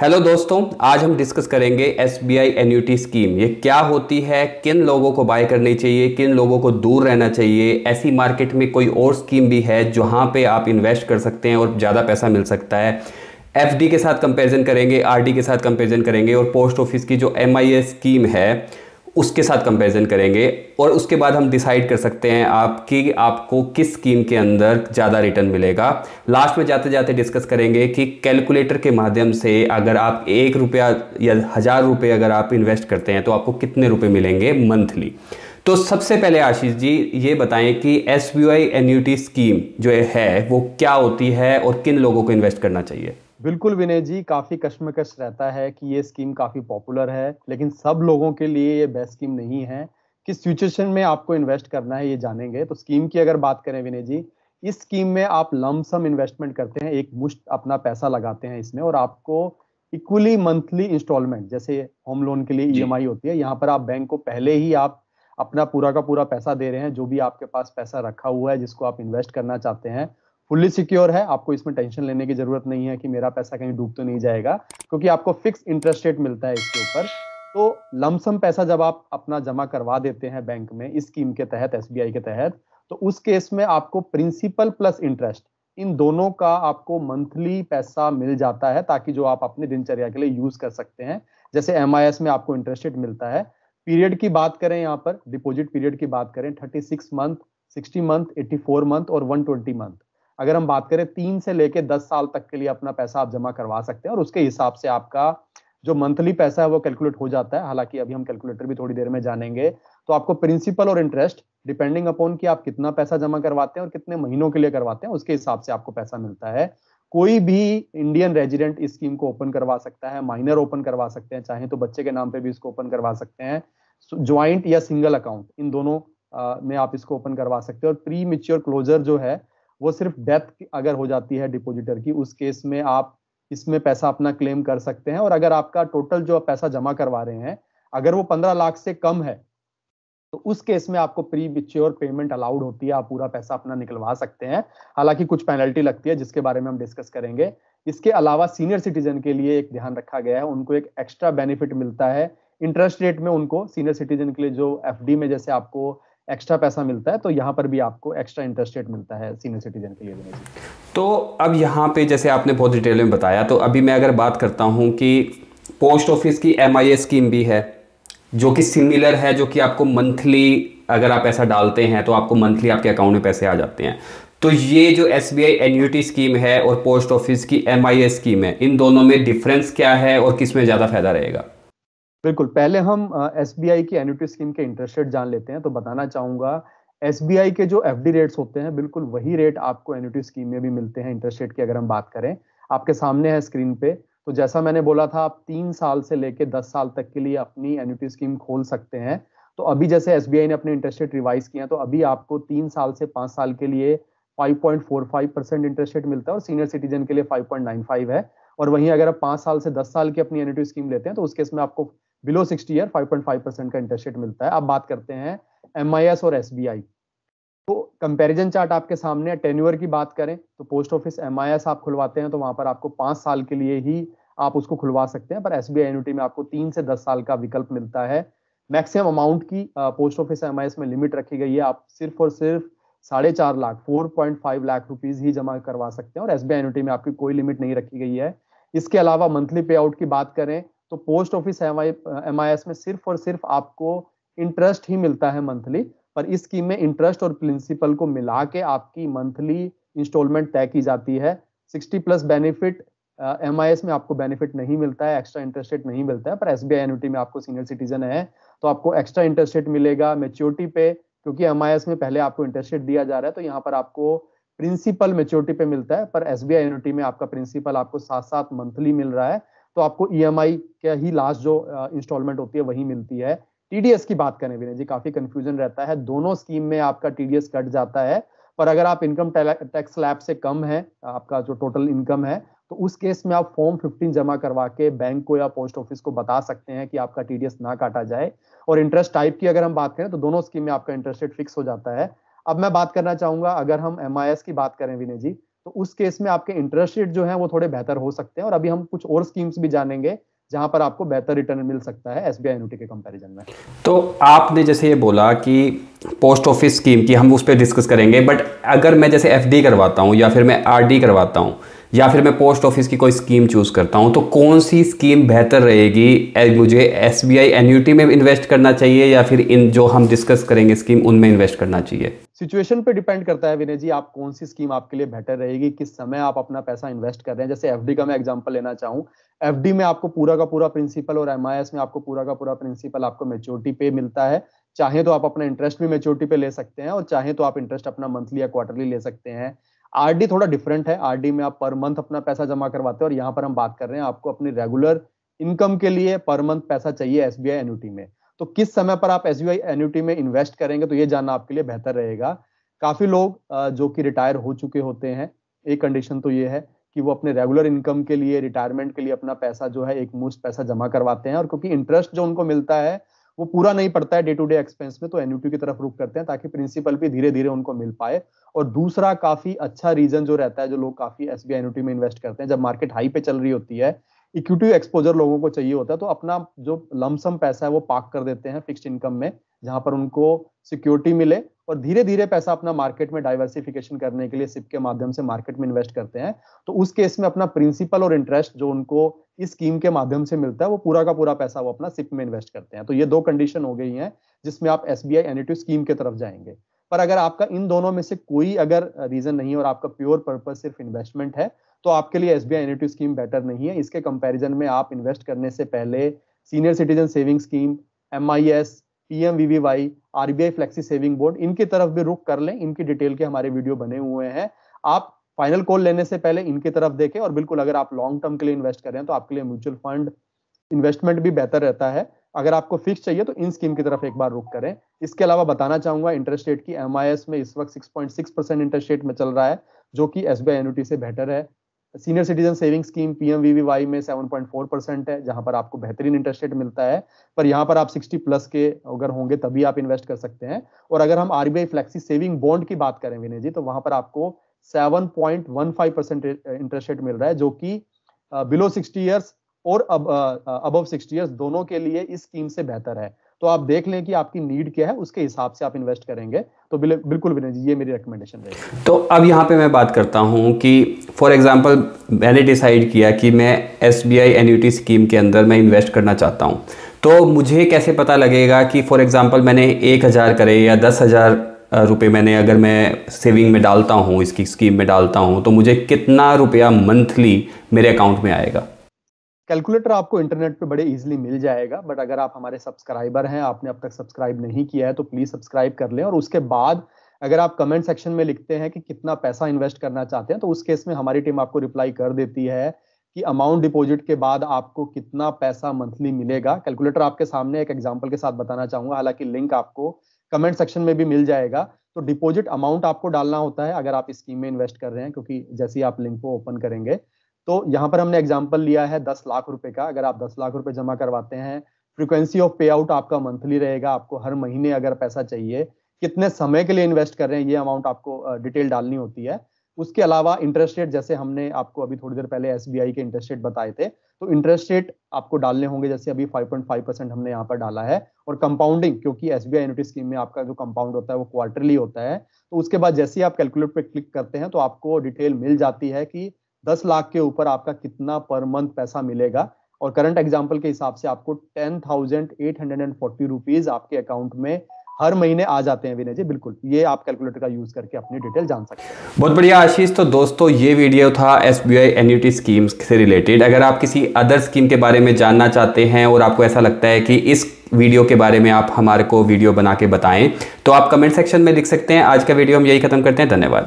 hello दोस्तों आज हम डिस्कस करेंगे S B I annuity scheme ये क्या होती है किन लोगों को बाय करनी चाहिए किन लोगों को दूर रहना चाहिए ऐसी मार्केट में कोई और स्कीम भी है जहाँ पे आप इन्वेस्ट कर सकते हैं और ज़्यादा पैसा मिल सकता है एफ के साथ कंपेरिजन करेंगे आर के साथ कंपेरिजन करेंगे और पोस्ट ऑफिस की जो एम स्कीम है उसके साथ कंपैरिजन करेंगे और उसके बाद हम डिसाइड कर सकते हैं आप कि आपको किस स्कीम के अंदर ज़्यादा रिटर्न मिलेगा लास्ट में जाते जाते डिस्कस करेंगे कि कैलकुलेटर के माध्यम से अगर आप एक रुपया या हज़ार रुपये अगर आप इन्वेस्ट करते हैं तो आपको कितने रुपये मिलेंगे मंथली तो सबसे पहले आशीष जी ये बताएं कि एस बी एन्यूटी स्कीम जो है वो क्या होती है और किन लोगों को इन्वेस्ट करना चाहिए बिल्कुल विनय जी काफी कश्मकश रहता है कि ये स्कीम काफी पॉपुलर है लेकिन सब लोगों के लिए ये बेस्ट स्कीम नहीं है किस सिचुएशन में आपको इन्वेस्ट करना है ये जानेंगे तो स्कीम की अगर बात करें विनय जी इस स्कीम में आप लमसम इन्वेस्टमेंट करते हैं एक मुश्त अपना पैसा लगाते हैं इसमें और आपको इक्वली मंथली इंस्टॉलमेंट जैसे होम लोन के लिए ई होती है यहाँ पर आप बैंक को पहले ही आप अपना पूरा का पूरा पैसा दे रहे हैं जो भी आपके पास पैसा रखा हुआ है जिसको आप इन्वेस्ट करना चाहते हैं फुल्ली सिक्योर है आपको इसमें टेंशन लेने की जरूरत नहीं है कि मेरा पैसा कहीं डूब तो नहीं जाएगा क्योंकि आपको फिक्स इंटरेस्ट रेट मिलता है इसके ऊपर तो लमसम पैसा जब आप अपना जमा करवा देते हैं बैंक में इस स्कीम के तहत एस के तहत तो उस केस में आपको प्रिंसिपल प्लस इंटरेस्ट इन दोनों का आपको मंथली पैसा मिल जाता है ताकि जो आप अपने दिनचर्या के लिए यूज कर सकते हैं जैसे एम में आपको इंटरेस्ट रेट मिलता है पीरियड की बात करें यहाँ पर डिपॉजिट पीरियड की बात करें six month sixty month four month और ट्वेंटी मंथ अगर हम बात करें तीन से लेके दस साल तक के लिए अपना पैसा आप जमा करवा सकते हैं और उसके हिसाब से आपका जो मंथली पैसा है वो कैलकुलेट हो जाता है हालांकि अभी हम कैलकुलेटर भी थोड़ी देर में जानेंगे तो आपको प्रिंसिपल और इंटरेस्ट डिपेंडिंग अपॉन कि आप कितना पैसा जमा करवाते हैं और कितने महीनों के लिए करवाते हैं उसके हिसाब से आपको पैसा मिलता है कोई भी इंडियन रेजिडेंट इस स्कीम को ओपन करवा सकता है माइनर ओपन करवा सकते हैं चाहे तो बच्चे के नाम पर भी इसको ओपन करवा सकते हैं ज्वाइंट या सिंगल अकाउंट इन दोनों में आप इसको ओपन करवा सकते हैं और प्री मिच्योर क्लोजर जो है वो सिर्फ डेथ अगर हो जाती है डिपोजिटर की उस केस में आप इसमें पैसा अपना क्लेम कर सकते हैं और अगर आपका टोटल जो पैसा जमा करवा रहे हैं अगर वो पंद्रह लाख से कम है तो उस केस में आपको प्री बिच्योर पेमेंट अलाउड होती है आप पूरा पैसा अपना निकलवा सकते हैं हालांकि कुछ पेनल्टी लगती है जिसके बारे में हम डिस्कस करेंगे इसके अलावा सीनियर सिटीजन के लिए एक ध्यान रखा गया है उनको एक एक्स्ट्रा बेनिफिट मिलता है इंटरेस्ट रेट में उनको सीनियर सिटीजन के लिए जो एफ में जैसे आपको एक्स्ट्रा पैसा मिलता है तो यहाँ पर भी आपको एक्स्ट्रा इंटरेस्ट रेट मिलता है सीनियर सिटीजन के लिए तो अब यहाँ पे जैसे आपने बहुत डिटेल में बताया तो अभी मैं अगर बात करता हूँ कि पोस्ट ऑफिस की एम स्कीम भी है जो कि सिमिलर है जो कि आपको मंथली अगर आप ऐसा डालते हैं तो आपको मंथली आपके अकाउंट में पैसे आ जाते हैं तो ये जो S B I annuity scheme है और पोस्ट ऑफिस की एम स्कीम है इन दोनों में डिफरेंस क्या है और किस में ज़्यादा फायदा रहेगा बिल्कुल पहले हम एस uh, की एन्यूटी स्कीम के इंटरेस्ट रेट जान लेते हैं तो बताना चाहूंगा एस के जो एफ रेट्स होते हैं बिल्कुल वही रेट आपको एन्यूटी स्कीम में भी मिलते हैं इंटरेस्ट रेट की अगर हम बात करें आपके सामने है स्क्रीन पे तो जैसा मैंने बोला था आप तीन साल से लेकर दस साल तक के लिए अपनी एन्यूटी स्कीम खोल सकते हैं तो अभी जैसे एस ने अपने इंटरेस्ट रेट रिवाइज किया तो अभी आपको तीन साल से पांच साल के लिए 5.45 परसेंट इंटरेस्ट रेट मिलता है और सीनियर सिटीजन के लिए 5.95 है और वहीं अगर आप पांच साल से दस साल की अपनी एन्यूटी स्कीम लेते हैं तो उस केस में आपको below sixty year five percent का इंटरेस्ट रेट मिलता है अब बात करते हैं एम और एस तो कंपेरिजन चार्ट आपके सामने टेन्यूअर की बात करें तो post office M I S आप खुलवाते हैं तो वहां पर आपको पांच साल के लिए ही आप उसको खुलवा सकते हैं पर एस बी आई में आपको तीन से दस साल का विकल्प मिलता है मैक्सिमम अमाउंट की post office M I S में लिमिट रखी गई है आप सिर्फ और सिर्फ साढ़े चार lakh four point five lakh rupees ही जमा करवा सकते हैं और एस बी में आपकी कोई लिमिट नहीं रखी गई है इसके अलावा मंथली पे आउट की बात करें तो post office M I S में सिर्फ और सिर्फ आपको इंटरेस्ट ही मिलता है मंथली पर इस स्कीम में इंटरेस्ट और प्रिंसिपल को मिला के आपकी मंथली इंस्टॉलमेंट तय की जाती है 60 प्लस बेनिफिट एम uh, में आपको बेनिफिट नहीं मिलता है एक्स्ट्रा इंटरेस्ट रेट नहीं मिलता है पर एस बी में आपको सीनियर सिटीजन है तो आपको एक्स्ट्रा इंटरेस्ट रेट मिलेगा मेच्योरिटी पे क्योंकि एम में पहले आपको इंटरेस्ट रेट दिया जा रहा है तो यहाँ पर आपको प्रिंसिपल मेच्योरिटी पे मिलता है पर एस बी में आपका प्रिंसिपल आपको साथ साथ मंथली मिल रहा है तो आपको ई e के ही लास्ट जो इंस्टॉलमेंट होती है वही मिलती है टीडीएस की बात करें विनय जी काफी कंफ्यूजन रहता है दोनों स्कीम में आपका टीडीएस कट जाता है पर अगर आप इनकम टैक्स स्लैब से कम है आपका जो टोटल इनकम है तो उस केस में आप फॉर्म 15 जमा करवा के बैंक को या पोस्ट ऑफिस को बता सकते हैं कि आपका टीडीएस ना काटा जाए और इंटरेस्ट टाइप की अगर हम बात करें तो दोनों स्कीम में आपका इंटरेस्ट रेट फिक्स हो जाता है अब मैं बात करना चाहूंगा अगर हम एम की बात करें विनय जी तो उस केस में आपके इंटरेस्ट रेट जो है वो थोड़े बेहतर हो सकते हैं और अभी हम कुछ और स्कीम्स भी जानेंगे जहां पर आपको बेहतर रिटर्न मिल सकता है एस बी के कंपैरिजन में तो आपने जैसे ये बोला कि पोस्ट ऑफिस स्कीम की हम उस पर डिस्कस करेंगे बट अगर मैं जैसे एफ करवाता हूँ या फिर मैं आर करवाता हूँ या फिर मैं पोस्ट ऑफिस की कोई स्कीम चूज़ करता हूँ तो कौन सी स्कीम बेहतर रहेगी मुझे एस बी आई एन्यूटी में इन्वेस्ट करना चाहिए या फिर इन जो हम डिस्कस करेंगे स्कीम उनमें इन्वेस्ट करना चाहिए सिचुएशन पे डिपेंड करता है विनय जी आप कौन सी स्कीम आपके लिए बेटर रहेगी किस समय आप अपना पैसा इन्वेस्ट कर रहे हैं जैसे एफडी का मैं एग्जांपल लेना चाहूँ एफडी में आपको पूरा का पूरा प्रिंसिपल और एमआईएस में आपको पूरा का पूरा प्रिंसिपल आपको मेच्योरिटी पे मिलता है चाहे तो आप अपना इंटरेस्ट भी मेच्योरिटी पे ले सकते हैं और चाहे तो आप इंटरेस्ट अपना मंथली या क्वार्टरली ले सकते हैं आरडी थोड़ा डिफरेंट है आरडी में आप पर मंथ अपना पैसा जमा करवाते हैं और यहाँ पर हम बात कर रहे हैं आपको अपनी रेगुलर इनकम के लिए पर मंथ पैसा चाहिए एस बी में तो किस समय पर आप एस बी में इन्वेस्ट करेंगे तो ये जानना आपके लिए बेहतर रहेगा काफी लोग जो कि रिटायर हो चुके होते हैं एक कंडीशन तो ये है कि वो अपने रेगुलर इनकम के लिए रिटायरमेंट के लिए अपना पैसा जो है एक मुश्त पैसा जमा करवाते हैं और क्योंकि इंटरेस्ट जो उनको मिलता है वो पूरा नहीं पड़ता है डे टू डे एक्सपेंस में तो एनयूटी की तरफ रुक करते हैं ताकि प्रिंसिपल भी धीरे धीरे उनको मिल पाए और दूसरा काफी अच्छा रीजन जो रहता है जो लोग काफी एस बी में इन्वेस्ट करते हैं जब मार्केट हाई पे चल रही होती है इक्विटी एक्सपोजर लोगों को चाहिए होता है तो अपना जो लमसम पैसा है वो पार्क कर देते हैं फिक्स्ड इनकम में जहां पर उनको सिक्योरिटी मिले और धीरे धीरे पैसा अपना मार्केट में डाइवर्सिफिकेशन करने के लिए सिप के माध्यम से मार्केट में इन्वेस्ट करते हैं तो उस केस में अपना प्रिंसिपल और इंटरेस्ट जो उनको इस स्कीम के माध्यम से मिलता है वो पूरा का पूरा पैसा वो अपना सिप में इन्वेस्ट करते हैं तो ये दो कंडीशन हो गई है जिसमें आप एस बी स्कीम की तरफ जाएंगे पर अगर आपका इन दोनों में से कोई अगर रीजन नहीं है और आपका प्योर पर्पज सिर्फ इन्वेस्टमेंट है तो आपके लिए एस बी स्कीम बेटर नहीं है इसके कंपेरिजन में आप इन्वेस्ट करने से पहले senior citizen saving scheme M I S PMVVY RBI flexi saving bond इनकी तरफ भी रुख कर लें इनकी डिटेल के हमारे वीडियो बने हुए हैं आप फाइनल कॉल लेने से पहले इनकी तरफ देखें और बिल्कुल अगर आप लॉन्ग टर्म के लिए इन्वेस्ट करें तो आपके लिए म्यूचुअल फंड इन्वेस्टमेंट भी बेहतर रहता है अगर आपको फिक्स चाहिए तो इन स्कीम की तरफ एक बार रुक करें इसके अलावा बताना चाहूंगा इंटरेस्ट रेट की एम में इस वक्त सिक्स परसेंट इंटरेस्ट रेट में चल रहा है जो कि एस बी से बेहतर है senior citizen saving scheme PMVVY में 7.4 परसेंट है जहां पर आपको बेहतरीन इंटरेस्ट रेट मिलता है पर यहां पर आप 60 प्लस के अगर होंगे तभी आप इन्वेस्ट कर सकते हैं और अगर हम आरबीआई फ्लेक्सी सेविंग बॉन्ड की बात करें विनय जी तो वहां पर आपको 7.15 परसेंट इंटरेस्ट रेट मिल रहा है जो कि बिलो सिक्सटी ईयर्स और अब अबव सिक्सटी ईयर्स दोनों के लिए इस स्कीम से बेहतर है तो आप देख लें कि आपकी नीड क्या है उसके हिसाब से आप इन्वेस्ट करेंगे तो बिल्कुल विनय जी ये मेरी रिकमेंडेशन रहेगी तो अब यहाँ पे मैं बात करता हूँ कि फॉर एग्जाम्पल मैंने डिसाइड किया कि मैं एस बी आई स्कीम के अंदर मैं इन्वेस्ट करना चाहता हूँ तो मुझे कैसे पता लगेगा कि फॉर एग्ज़ाम्पल मैंने एक हज़ार करे या दस हज़ार रुपये मैंने अगर मैं सेविंग में डालता हूँ इसकी स्कीम में डालता हूँ तो मुझे कितना रुपया मंथली मेरे अकाउंट में आएगा कैलकुलेटर आपको इंटरनेट पे बड़े इजीली मिल जाएगा बट अगर आप हमारे सब्सक्राइबर हैं आपने अब तक सब्सक्राइब नहीं किया है तो प्लीज सब्सक्राइब कर लें और उसके बाद अगर आप कमेंट सेक्शन में लिखते हैं कि कितना पैसा इन्वेस्ट करना चाहते हैं तो उस केस में हमारी टीम आपको रिप्लाई कर देती है कि अमाउंट डिपॉजिट के बाद आपको कितना पैसा मंथली मिलेगा कैलकुलेटर आपके सामने एक एग्जाम्पल के साथ बताना चाहूंगा हालांकि लिंक आपको कमेंट सेक्शन में भी मिल जाएगा तो डिपॉजिट अमाउंट आपको डालना होता है अगर आप स्कीम में इन्वेस्ट कर रहे हैं क्योंकि जैसे ही आप लिंक को ओपन करेंगे तो यहाँ पर हमने एग्जाम्पल लिया है दस लाख रुपए का अगर आप दस लाख रुपए जमा करवाते हैं फ्रीक्वेंसी ऑफ पे आउट आपका मंथली रहेगा आपको हर महीने अगर पैसा चाहिए कितने समय के लिए इन्वेस्ट कर रहे हैं ये अमाउंट आपको डिटेल डालनी होती है उसके अलावा इंटरेस्ट रेट जैसे हमने आपको अभी थोड़ी देर पहले एस के इंटरेस्ट रेट बताए थे तो इंटरेस्ट रेट आपको डालने होंगे जैसे अभी 5.5 परसेंट हमने यहाँ पर डाला है और कंपाउंडिंग क्योंकि एस बी स्कीम में आपका जो कंपाउंड होता है वो क्वार्टरली होता है तो उसके बाद जैसे ही आप कैलकुलेट पे क्लिक करते हैं तो आपको डिटेल मिल जाती है कि दस लाख के ऊपर आपका कितना पर मंथ पैसा मिलेगा और करंट एग्जाम्पल के हिसाब से आपको ten thousand eight hundred and forty rupees आपके अकाउंट में हर महीने आ जाते हैं विनय जी बिल्कुल ये आप कैलकुलेटर का यूज करके अपनी डिटेल जान सकते हैं बहुत बढ़िया आशीष तो दोस्तों ये वीडियो था S B I annuity schemes से रिलेटेड अगर आप किसी अदर स्कीम के बारे में जानना चाहते हैं और आपको ऐसा लगता है कि इस वीडियो के बारे में आप हमारे को वीडियो बना के बताएं तो आप कमेंट सेक्शन में लिख सकते हैं आज का वीडियो हम यही खत्म करते हैं धन्यवाद